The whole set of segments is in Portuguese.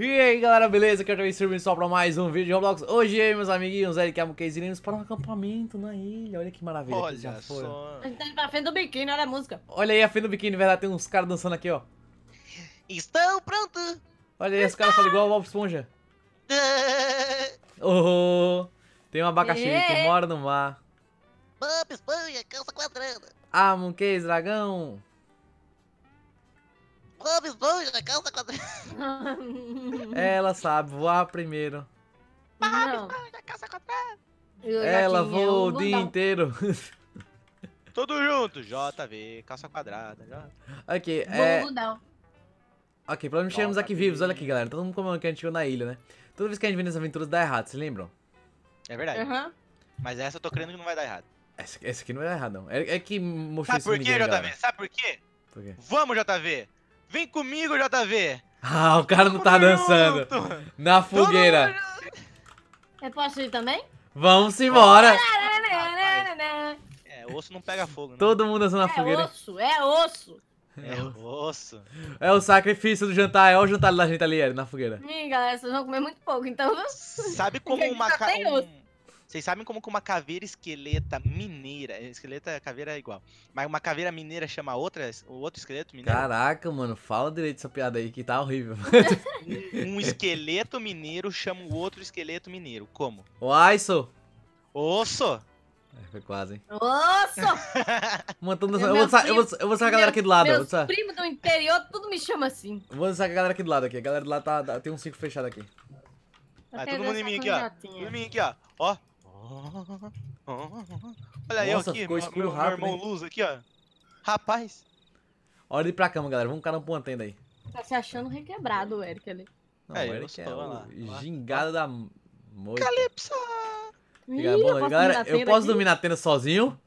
E aí galera, beleza? Aqui é o Streaming só para mais um vídeo de Roblox. Hoje, meus amiguinhos, Eric Amuquez iremos para um acampamento na ilha. Olha que maravilha. Olha que já foi. só. A gente tá indo pra frente do biquíni, olha a música. Olha aí a frente do biquíni, verdade. Tem uns caras dançando aqui, ó. Estão pronto. Olha aí, os caras falam igual o Bob Esponja. oh, tem um abacaxi que mora no mar. Bob Esponja, calça quadrada. Ah, Amuquez, dragão. Bob Esponja, calça quadrada. Ela sabe voar primeiro. Bob Esponja, calça quadrada. Ela voa o dia inteiro. Tudo junto, JV, calça quadrada. Ok, Vou é... Mudar. Ok, pelo menos chegamos aqui vivos. Olha aqui, galera. Todo mundo comendo que a gente chegou na ilha, né? Toda vez que a gente vem nessas aventuras dá errado, vocês lembram? É verdade. Uhum. Mas essa eu tô crendo que não vai dar errado. Essa, essa aqui não vai dar errado, não. É, é que mostrou Sabe por quê, JV? Sabe por quê? Por quê? Vamos, JV! Vem comigo, JV! Ah, o cara não tá dançando. Na fogueira. Eu posso ir também? Vamos embora. É, osso não pega fogo. Né? Todo mundo dançando na é fogueira. Osso, é osso, é, é osso. É o sacrifício do jantar, é o jantar da gente ali, é, na fogueira. Ih, galera, vocês vão comer muito pouco, então... Sabe como uma... Ca... Vocês sabem como que uma caveira esqueleta mineira. É, esqueleta, caveira é igual. Mas uma caveira mineira chama outra, outro esqueleto mineiro? Caraca, mano, fala direito essa piada aí que tá horrível. um esqueleto mineiro chama o outro esqueleto mineiro. Como? Uai, so. oso é, Foi quase, hein? oso mano, é eu, vou primo, eu, vou, eu vou sacar a galera aqui do lado. Meus primos do interior, tudo me chama assim. Vou sacar a galera aqui do lado aqui. A galera do lado tá, tá tem tá um ciclo fechado aqui. tá todo mundo em mim aqui, ó. Todo em mim aqui, ó. Ó, Olha aí, Nossa, ó, aqui, ficou meu, meu, rápido, irmão hein? Luz aqui, ó. Rapaz. Olha ele pra cama, galera. Vamos encarar um tenda aí. Tá se achando requebrado o Eric ali. Não, é, o Eric é o da moita. Calypso! Ih, bom, eu galera, eu posso aqui? dominar a tenda sozinho?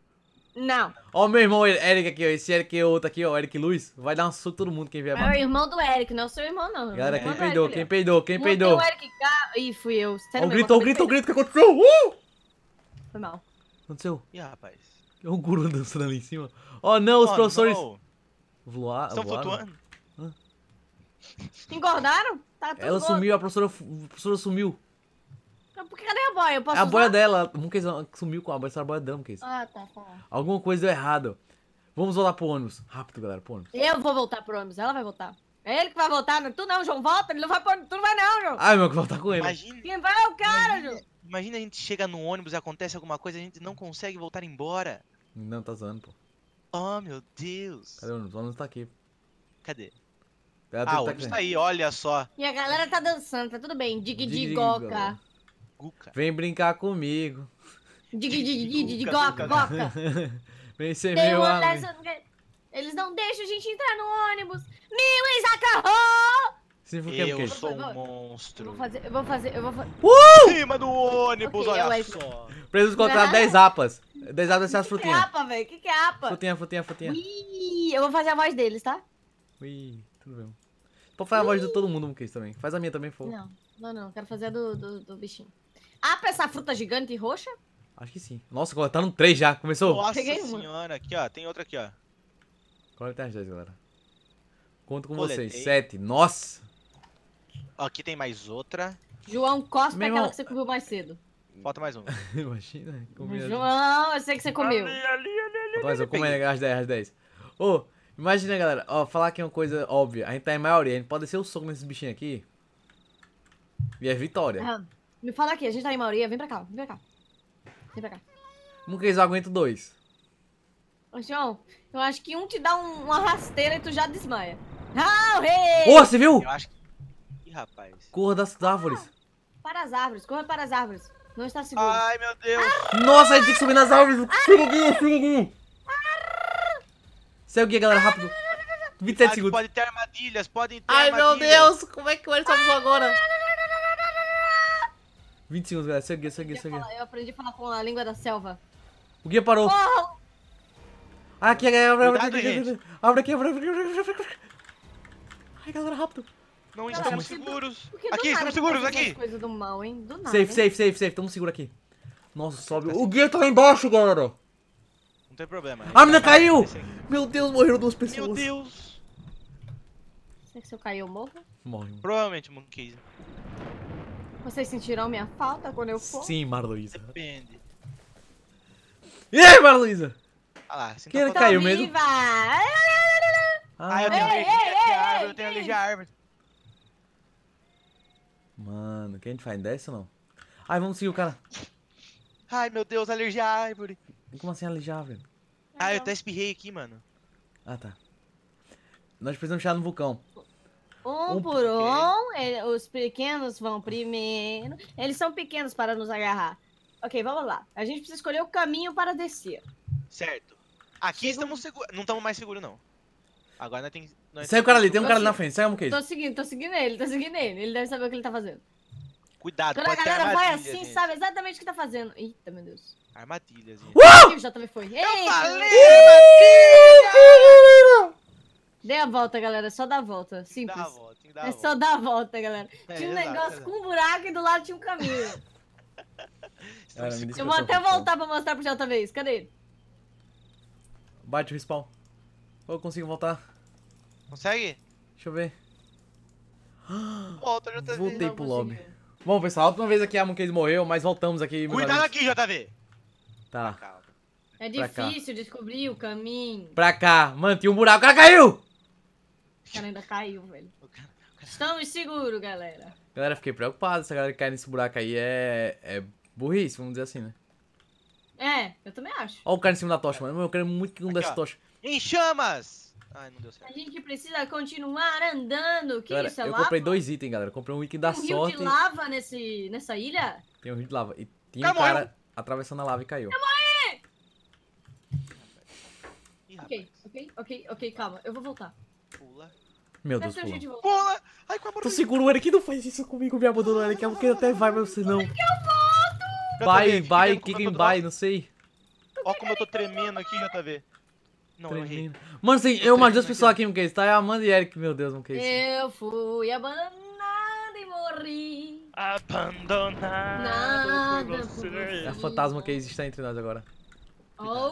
Não. Ó, meu irmão Eric aqui, ó. Esse Eric o outro aqui, ó. Eric Luiz. Vai dar um susto todo mundo quem vier. É o irmão do Eric, não é o seu irmão, não. Galera, é quem peidou, quem peidou, quem peidou? Quem peidou? Ih, fui eu. Sério, o grito, o grito, o grito que aconteceu. Uh! Foi mal. Aconteceu? Ih, rapaz. É um guru dançando ali em cima. Oh não, os oh, professores. Não. Voar, Estão voaram. flutuando? Hã? Engordaram? Tá tudo Ela sumiu, a professora, a professora sumiu. Então, cadê a boia? Eu posso é a usar? boia dela. Monkeys sumiu com a boia. Essa a boia dela, Monkeys. É ah, tá, tá. Alguma coisa deu errado. Vamos voltar pro ônibus. Rápido, galera, pro ônibus. Eu vou voltar pro ônibus. Ela vai voltar. É ele que vai voltar. Não, né? tu não, João. Volta. Ele não vai pro Tu não vai não, João. Ai, meu, que voltar com ele. Imagina. Quem vai é o cara, João. Imagina a gente chega no ônibus e acontece alguma coisa a gente não consegue voltar embora. Não, tá zoando, pô. Oh, meu Deus. Cadê o ônibus? O ônibus tá aqui. Cadê? É, Ela ah, o tá ônibus tá aí, olha só. E a galera tá dançando, tá tudo bem. Dig de goca. Vem brincar comigo. Dig de goca, goca. Vem ser Tem meu amigo. Eles não deixam a gente entrar no ônibus. Milan acarrou! eu sou um monstro. Eu vou fazer, eu vou fazer, eu vou fazer. Uh! Em cima do ônibus, okay, olha é só. Preciso encontrar 10 é apas. 10 apas essas frutinhas. Que, que é apa, velho? Que que é apa? Frutinha, frutinha, frutinha. Ui, eu vou fazer a voz deles, tá? Ui, tudo bem. Pode fazer a voz de todo mundo, um quis também. Faz a minha também, for. Não, não, não. Quero fazer a do, do, do bichinho. Apa essa fruta gigante e roxa? Acho que sim. Nossa, tá no três já. Começou? Nossa Peguei senhora. Uma. Aqui, ó. Tem outra aqui, ó. tem as 10, galera. Conto com Coletei. vocês. Sete. Nossa. Aqui tem mais outra. João Costa Meu é aquela irmão... que você comeu mais cedo. Falta mais uma. Imagina. João, eu sei que você comeu. Ali, ali, ali, ali, Mas eu comi às 10, as 10. Ô, imagina, galera. Ó, falar que é uma coisa óbvia. A gente tá em maioria. A gente pode ser o soco nesses bichinhos aqui. E é vitória. Ah, me fala aqui. A gente tá em maioria. Vem pra cá. Vem pra cá. Vem pra cá. Nunca eles aguentam dois. Ô, João, eu acho que um te dá um, uma rasteira e tu já desmaia. Ah, rei! Ô, você viu? Eu acho que... Ih, rapaz. Corra das árvores. Para as árvores, corra para as árvores. Não está seguro. Ai, meu Deus. Nossa, a gente tem que subir nas árvores. Chega aqui, chega aqui. Segue o guia, galera, rápido. 27 Aqui segundos. Pode ter armadilhas, podem ter Ai, armadilhas. meu Deus, como é que o Eric salvou agora? 20 segundos, galera. Segue, segue, segue. Eu aprendi a falar com a língua da selva. O guia parou. Oh! Aqui, galera. Abre aqui, abre aqui, abre aqui. Ai, galera, rápido. Não estamos seguros. Do... Aqui, estamos seguros, aqui. Coisa do mal, hein? Do nada, safe, hein? safe, safe, safe. Estamos seguros aqui. Nossa, tá sobe. Tá o guia tá lá embaixo, Goro. Não tem problema. A mina tá caiu! Meu Deus, morreram duas pessoas. Meu Deus. Será que se eu cair eu morro? Morre. Provavelmente, Monkey. Vocês sentirão minha falta quando eu for? Sim, Marluísa. Depende. E aí, Marluísa? Ah lá, Quem é caiu mesmo? Ah. ah, eu tenho, ei, ei, eu tenho ali já a árvore. Mano, o que a gente faz? Desce ou não? Ai, vamos seguir o cara. Ai, meu Deus, alergia à árvore. Como assim alergia à árvore? Ah, eu até espirrei aqui, mano. Ah, tá. Nós precisamos chegar no vulcão. Um, por um, ele, os pequenos vão primeiro. Eles são pequenos para nos agarrar. Ok, vamos lá. A gente precisa escolher o caminho para descer. Certo. Aqui estamos seguros. Não estamos mais seguros, não. Agora nós tem. Nós é Sai o cara ali, tem um cara ali na frente. Sai um que é Tô seguindo, tô seguindo ele, tô seguindo ele. Ele deve saber o que ele tá fazendo. Cuidado, Quando a galera vai assim, gente. sabe exatamente o que tá fazendo. Eita, meu Deus. Armadilhas, gente. Uh! Já também foi. Eu armadilha! Dê a volta, galera. É só dar a volta. Simples. Dá a volta, dá a é só dar a volta, galera. É, tinha um exato, negócio exato. com um buraco e do lado tinha um caminho. Cara, eu vou até voltar pra mostrar pro JV. vez. Cadê ele? Bate o respawn. Ou eu consigo voltar. Consegue? Deixa eu ver. Volta, JV. Voltei pro lobby. Bom, pessoal, a última vez aqui a Monkey morreu, mas voltamos aqui. Cuidado aqui, JV. Tá. É difícil descobrir o caminho. Pra cá. Mano, tinha um buraco. O cara caiu! O cara ainda caiu, velho. Estamos seguros, galera. Galera, fiquei preocupado. Essa galera que cai nesse buraco aí é, é burrice, vamos dizer assim, né? É, eu também acho. Olha o cara em cima da tocha, mano. Eu quero muito que não desse tocha. Em chamas! Ai, não deu certo. A gente precisa continuar andando. Que galera, isso é eu lava? comprei dois itens, galera. Eu comprei um item da tem um sorte. Tem rio de lava nesse, nessa ilha? Tem um rio de lava. E tinha um cara eu... atravessando a lava e caiu. Eu morri! ok, ok, ok, ok, calma, eu vou voltar. Pula. Meu Deus, pula. céu pula! Ai, qual a Tu segura o Eric, não faz isso comigo, me abandonou, Eric. quero até vai, mas você não. Como é que eu volto? Bye, bye, Kigen, bye, não sei. Ó como eu tô tremendo aqui, JV. Não, tremendo. eu errei. Mano, assim eu, eu mais duas pessoas aqui no Case, tá? É a Amanda e Eric, meu Deus, no Case. Eu fui abandonada e morri. Abandonada por você. É fantasma que existe entre nós agora. Oh.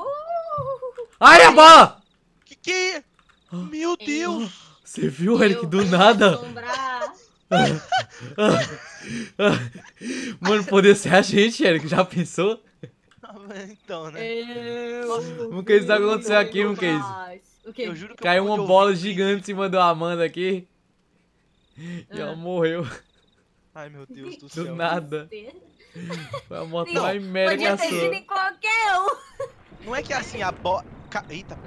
Ai, a bola! Que que Meu Deus! Você viu, Eric, do nada? Mano, poder ser a gente, Eric, já pensou? então, né? Eu... Um case sabe o que aconteceu aqui, um case. Eu juro que Caiu uma bola gigante em cima da Amanda aqui. E ela ah. morreu. Ai, meu Deus do céu. Do nada. Foi a moto Sim, mais merda que a sua. Podia ter em qualquer um. Não é que é assim, a bola... Eita,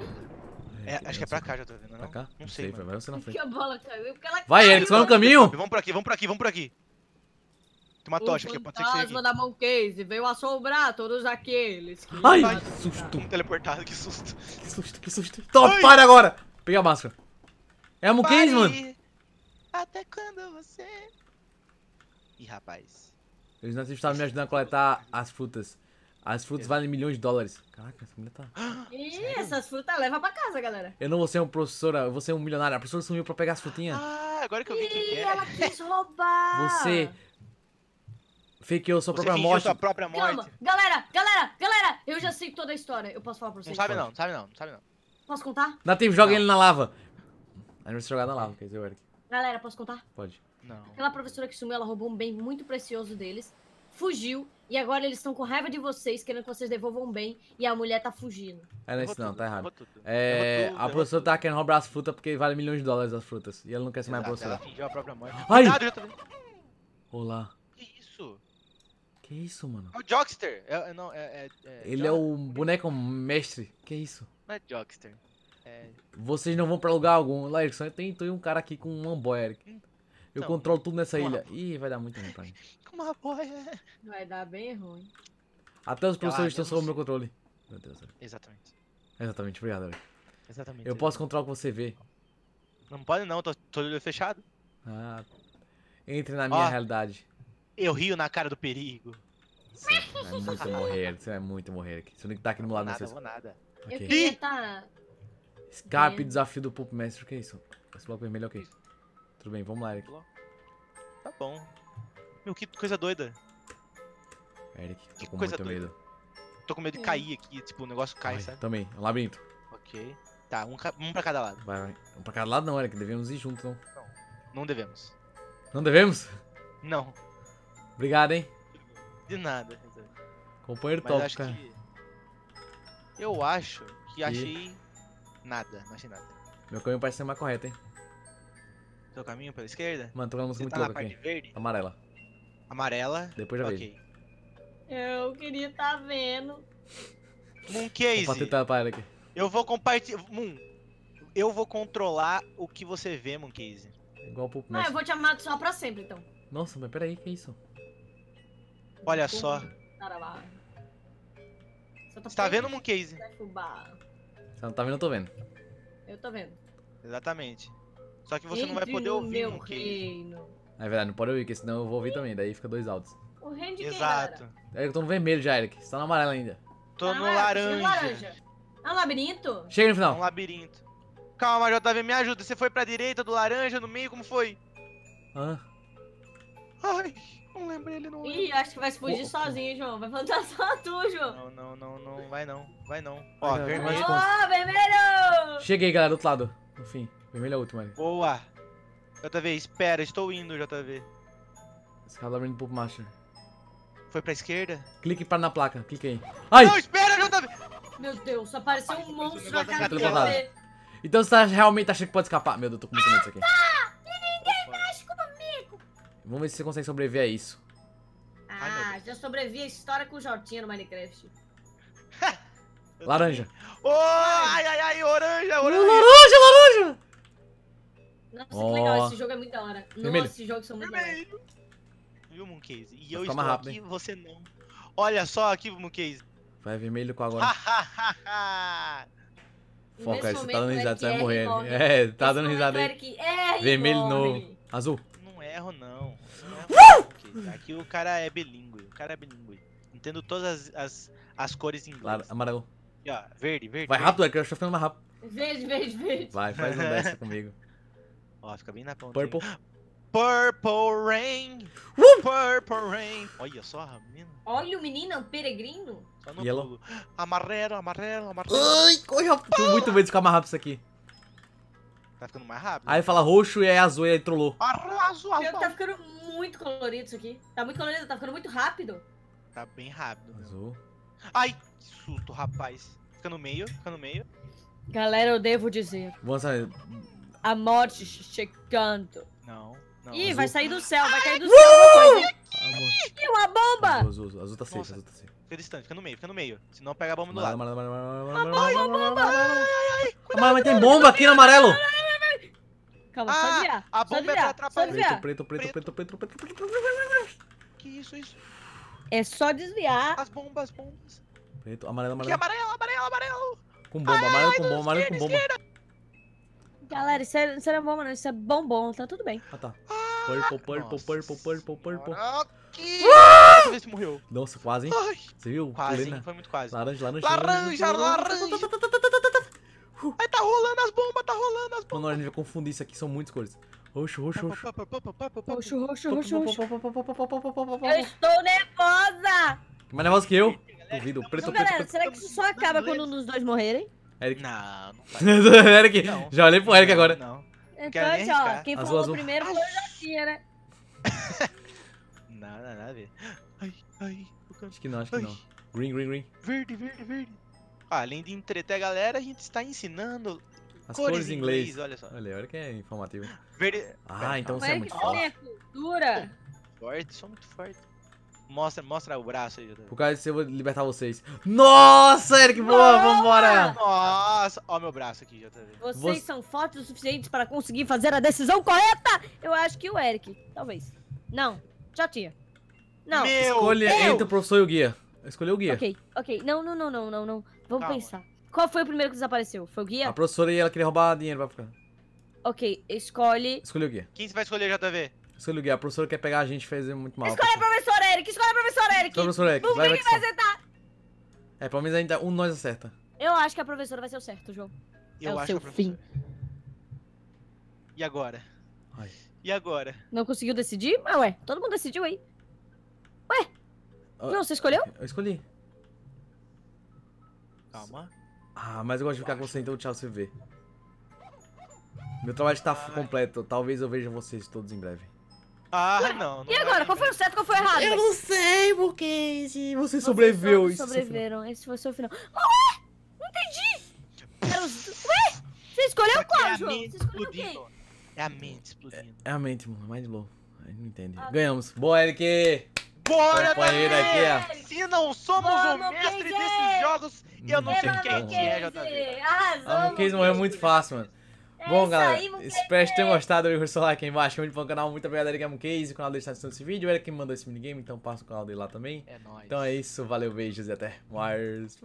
é, é, acho que é pra cá, já tô vendo, não? Pra cá? Não, sei, sei vai você na frente. Que a bola caiu porque ela Vai, Eric, vai no caminho! Vamos por aqui, vamos por aqui, vamos por aqui. Tem uma tocha aqui, pode ser que seja. da mão Moncase veio assombrar todos aqueles. Que Ai, que susto. Um teleportado, que susto. Que susto, que susto. Top, Ai. para agora. Peguei a máscara. É a Moncase, mano. Até quando você... Ih, rapaz. Eles não estavam me ajudando a coletar as frutas. As frutas valem milhões de dólares. Caraca, essa mulher tá. Ih, essas frutas leva pra casa, galera. Eu não vou ser um professor, eu vou ser um milionário. A professora sumiu pra pegar as frutinhas. Ah, agora que eu vi Ih, que é. ela quis roubar. Você Fiquei sua própria morte. sua própria morte. Calma, galera, galera, galera, eu já sei toda a história. Eu posso falar pra vocês. Não sabe não, não sabe não, não sabe não. Posso contar? Dá tempo, joga não. ele na lava. Aí não se jogar na lava, quer dizer, Eric. Galera, posso contar? Pode. Não. Aquela professora que sumiu, ela roubou um bem muito precioso deles, fugiu, e agora eles estão com raiva de vocês, querendo que vocês devolvam bem, e a mulher tá fugindo. É, não tá é isso não, tá errado. É, a professora tá querendo roubar as frutas porque vale milhões de dólares as frutas, e ela não quer ser mais professora. Ela a própria mãe. Ai! Olá. Que isso, mano? É o Jockster. É, é, não, é, é, é Ele é o boneco mestre. Que isso? Não é Jockster. É. Vocês não vão pra lugar algum. Lá, Erickson, eu tenho um cara aqui com um boy, Eric. Hum. Eu controlo tudo nessa ilha. Ih, vai dar muito ruim pra mim. Uma boia. Vai dar bem ruim. Até os então, professores ah, estão sob o meu controle. Meu Deus. Exatamente. Exatamente, obrigado, Eric. Exatamente. Eu posso controlar o que você vê. Não pode não, tô, todo fechado. Ah. Entre na minha realidade. Eu rio na cara do perigo. Você vai é muito morrer, você vai é muito morrer aqui. o não tá aqui no meu lado, não sei. Vou nada. Okay. Eu queria tá... Escape, desafio do Pulp Mestre, o que é isso? Esse bloco vermelho é o que? Tudo bem, vamos lá, Eric. Tá bom. Meu, que coisa doida. Eric, tô que com coisa muito doida. medo. Tô com medo de cair aqui, tipo, o negócio cai, Ai, sabe? Também, um labirinto. Ok. Tá, um, um pra cada lado. Vai, vai. Um pra cada lado não, Eric, devemos ir juntos, não. Não, não devemos. Não devemos? Não. Obrigado, hein? De nada. Companheiro Mas top, cara. Que... Eu acho que e... achei nada, não achei nada. Meu caminho parece ser mais correto, hein? Teu caminho pela esquerda? Mano, tô com uma música muito tá louca aqui. Verde? Amarela. Amarela? Depois já okay. vejo. Eu queria estar tá vendo. Moon Case. É aqui. Eu vou compartilhar. Moon, eu vou controlar o que você vê, Moon Case. Igual pro Ah, eu vou te amar só pra sempre, então. Nossa, mas peraí, que isso? Olha só. Você tá vendo, Moncase? Você não tá vendo, eu tô vendo. Eu tô vendo. Exatamente. Só que você Entre não vai poder ouvir, Moncase. É verdade, não pode ouvir, porque senão eu vou ouvir também, daí fica dois áudios. O rende Exato. Eric, é, eu tô no vermelho já, Eric. Você tá no amarelo ainda. Tô tá no, tá laranja. laranja. É um labirinto? Chega no final. É um labirinto. Calma, JV, me ajuda. Você foi pra direita do laranja, no meio, como foi? Ah. Ai. Não lembro ele não. Ih, acho que vai se fugir oh. sozinho, João. Vai plantar só tu, João. Não, não, não, não. Vai não. Vai não. Ó, vermelho. Ó, oh, vermelho! Cheguei, galera, do outro lado. No fim. Vermelho é o último Boa! JV, espera, estou indo, JV. Escala tá abrindo pro Master. Foi pra esquerda? Clique para na placa, clique aí. Ai! Não, espera, JV! Meu Deus, apareceu um monstro na cara dele. Então você tá realmente acha que pode escapar? Meu Deus, tô com muito medo disso aqui. Vamos ver se você consegue sobreviver a isso. Ah, Ai, já sobrevivi a história com o Jotinha no Minecraft. laranja. Oh, ai, ai, ai, oranja, oranja. laranja, laranja. Nossa, oh. que legal, esse jogo é muito da hora. Vermelho. Nossa, esses jogos são muito Vermelho. da hora. Viu, Mooncase? E eu estou aqui, você não. Olha só aqui, Mooncase. Vai vermelho com agora. Foca, você tá dando risada, você vai morrer. É, tá dando risada aí. Vermelho novo. Azul erro não. não é Aqui o cara é bilíngue. O cara é bilíngue. Entendo todas as, as, as cores em inglês. amarelo. E, ó, verde, verde. Vai verde. rápido, é que eu estou ficando mais rápido. Verde, verde, verde. Vai, faz um dessa comigo. Ó, fica bem na ponta. Purple. Purple Rain. Uh! Purple Rain. Olha só a menina. Olha o menino peregrino. Só no Yellow. Amarelo, amarelo, amarelo. Ai, corre, rápido. tô muito medo de ficar rápido isso aqui. Tá ficando mais rápido. Aí né? fala roxo e aí azul e aí trollou. Azul, azul. Tá ficando muito colorido isso aqui. Tá muito colorido, tá ficando muito rápido. Tá bem rápido. Azul. Ai, que susto, rapaz. Fica no meio, fica no meio. Galera, eu devo dizer. Vou sair. A morte chegando. Não, não. Ih, azul. vai sair do céu, vai cair do céu uma tá, Ih, uma bomba! Azul, azul, azul tá safe, Nossa. azul tá safe. Fica distante, fica no meio, fica no meio. se não pega a bomba do lado. Uma bomba, uma bomba! Mas tem bomba aqui no amarelo! Calma, ah, só desviar. A bomba é pra atrapalhar. Preto, preto, preto, preto, preto, preto, preto, preto, Que isso, isso? É só desviar. As bombas, bombas. Preto, amarelo, amarelo. Que amarelo, amarelo, amarelo. Com bomba, ai, amarelo ai, com bomba, amarelo com bomba. Galera, isso, é, isso não é bomba não, isso é bombom, tá tudo bem. Ah, tá. Ah, purple, purple, purple, purple, purple. Que... Ah! se morreu. Nossa, quase, hein? Ai. Você viu? Quase, Plena. foi muito quase. laranja. Laranja, laranja. laranja. laranja. Aí tá rolando as bombas, tá rolando as bombas. Mano, a gente vai confundir isso aqui, são muitas cores. Roxo, roxo, roxo. Roxo, roxo, roxo, roxo. Eu estou nervosa! Mais nervosa que eu? Duvido, preto, preto, Galera, será que isso só acaba quando um dos dois morrerem? Eric. Não, não Eric, já olhei pro Eric agora. Não. Então, ó, quem falou primeiro foi o Jotinha, né? Nada, nada a ver. Ai, ai. Acho que não, acho que não. Green, green, green. Verde, verde, verde. Ah, além de entreter a galera, a gente está ensinando as cores, cores em inglês. inglês. Olha só. Olha, olha que é informativo. Verde... Ah, então você é muito forte. Dura. Forte, sou muito forte. Mostra, mostra o braço aí. Por causa disso eu vou libertar vocês. Nossa, Eric, boa, vambora. Nossa, ó meu braço aqui, JV. Vocês são fortes o suficiente para conseguir fazer a decisão correta? Eu acho que o Eric, talvez. Não, já tinha. Não. Meu Escolha Deus. entre o professor e o guia. Escolheu o guia. Ok, ok. Não, não, não, não, não, não. Vamos Calma. pensar. Qual foi o primeiro que desapareceu? Foi o guia? A professora e ela queria roubar dinheiro pra ficar. Ok, escolhe. Escolhe o guia. Quem você vai escolher, JV? Escolhe o guia. A professora quer pegar a gente fazer muito mal. Escolhe a professora Eric! Escolhe a professora Eric! Escolhe a professora Eric. Vamos ver quem vai acertar! É, pelo menos ainda um nós acerta. Eu acho que a professora vai ser o certo, João. Eu é o acho seu que a professora... fim. E agora? Ai. E agora? Não conseguiu decidir? Ah, ué, todo mundo decidiu aí. Ué? não, ah, você escolheu? Eu escolhi. Calma. Ah, mas eu gosto de ficar com você, então tchau, você vê. Meu trabalho está completo. Talvez eu veja vocês todos em breve. Ah, não, não. E agora? Qual foi o certo? Qual foi o errado? Eu não sei, porque se você sobreviveu. Vocês sobreviveram. Esse foi o seu final. Ué! Não entendi! Era os... Ué! Você escolheu qual, é João? Você escolheu quem? É a mente explodindo. É, é a mente, mano. É mais louco. não entende. Ah, Ganhamos. Boa, Eric! Bora, galera! Aqui, Se não somos Vamos, o mestre desses jogos, eu não, sei quem é, JB. Arrasou, ah, Case morreu muito fácil, mano. É Bom, galera, aí, espero que tenham gostado. Eu o seu like aí embaixo. Muito bom canal. Muito obrigado, Eric Case. O canal dele está assistindo esse vídeo. Ele quem mandou esse minigame, então passa o canal dele lá também. É nóis. Então é isso. Valeu, beijos e até mais.